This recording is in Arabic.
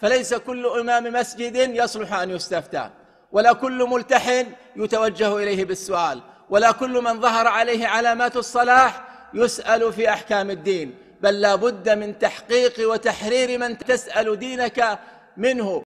فليس كل إمام مسجد يصلح أن يستفتى ولا كل ملتحن يتوجه إليه بالسؤال ولا كل من ظهر عليه علامات الصلاح يسأل في أحكام الدين بل لا بد من تحقيق وتحرير من تسأل دينك منه